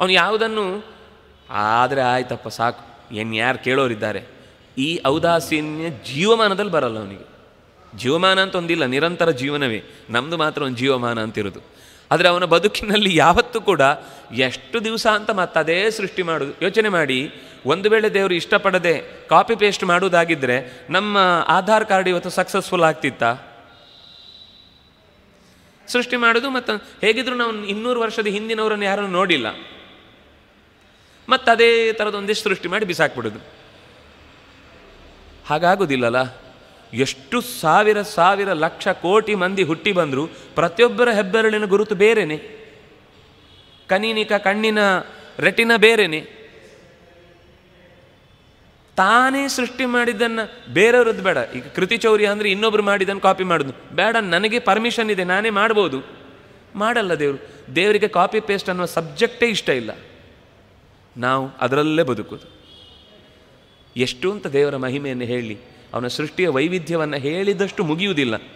ಅವನು ಯಾವುದನ್ನು ಆದರೆ ಆಯ್ತಪ್ಪ ಸಾಕು ಏನು ಯಾರು ಕೇಳೋರಿದ್ದಾರೆ ಈ ಔದಾಸೀನ್ಯ ಜೀವಮಾನದಲ್ಲಿ ಬರಲ್ಲ ಅವನಿಗೆ ಜೀವಮಾನ ಅಂತ ಒಂದಿಲ್ಲ ನಿರಂತರ ಜೀವನವೇ ನಮ್ಮದು ಮಾತ್ರ ಒಂದು ಜೀವಮಾನ ಅಂತಿರೋದು ಆದರೆ ಅವನ ಬದುಕಿನಲ್ಲಿ ಯಾವತ್ತೂ ಕೂಡ ಎಷ್ಟು ದಿವಸ ಅಂತ ಅದೇ ಸೃಷ್ಟಿ ಮಾಡೋದು ಯೋಚನೆ ಮಾಡಿ ಒಂದು ವೇಳೆ ದೇವರು ಇಷ್ಟಪಡದೆ ಕಾಪಿ ಪೇಸ್ಟ್ ಮಾಡೋದಾಗಿದ್ದರೆ ನಮ್ಮ ಆಧಾರ್ ಕಾರ್ಡ್ ಇವತ್ತು ಸಕ್ಸಸ್ಫುಲ್ ಆಗ್ತಿತ್ತಾ ಸೃಷ್ಟಿ ಮಾಡೋದು ಮತ್ತು ಹೇಗಿದ್ರು ನಾವು ಇನ್ನೂರು ವರ್ಷದ ಹಿಂದಿನವರನ್ನು ಯಾರನ್ನು ನೋಡಿಲ್ಲ ಮತ್ತು ಅದೇ ಥರದೊಂದಿಷ್ಟು ಸೃಷ್ಟಿ ಮಾಡಿ ಬಿಸಾಕ್ಬಿಡೋದು ಹಾಗಾಗೋದಿಲ್ಲಲ್ಲ ಎಷ್ಟು ಸಾವಿರ ಸಾವಿರ ಲಕ್ಷ ಕೋಟಿ ಮಂದಿ ಹುಟ್ಟಿ ಬಂದರೂ ಪ್ರತಿಯೊಬ್ಬರ ಹೆಬ್ಬೆರಳಿನ ಗುರುತು ಬೇರೆನೆ ಕನೀನಿಕ ಕಣ್ಣಿನ ರೆಟಿನ ಬೇರೆನೆ ತಾನೇ ಸೃಷ್ಟಿ ಮಾಡಿದ್ದನ್ನು ಬೇರೆಯವ್ರದ್ದು ಬೇಡ ಈಗ ಕೃತಿ ಚೌರಿ ಅಂದರೆ ಇನ್ನೊಬ್ರು ಮಾಡಿದ್ದನ್ನು ಕಾಪಿ ಮಾಡೋದು ಬೇಡ ನನಗೆ ಪರ್ಮಿಷನ್ ಇದೆ ನಾನೇ ಮಾಡ್ಬೋದು ಮಾಡಲ್ಲ ದೇವರು ದೇವರಿಗೆ ಕಾಪಿ ಪೇಸ್ಟ್ ಅನ್ನೋ ಸಬ್ಜೆಕ್ಟೇ ಇಷ್ಟ ಇಲ್ಲ ನಾವು ಅದರಲ್ಲೇ ಬದುಕೋದು ಎಷ್ಟು ಅಂತ ದೇವರ ಮಹಿಮೆಯನ್ನು ಹೇಳಿ ಅವನ ಸೃಷ್ಟಿಯ ವೈವಿಧ್ಯವನ್ನು ಹೇಳಿದಷ್ಟು ಮುಗಿಯುವುದಿಲ್ಲ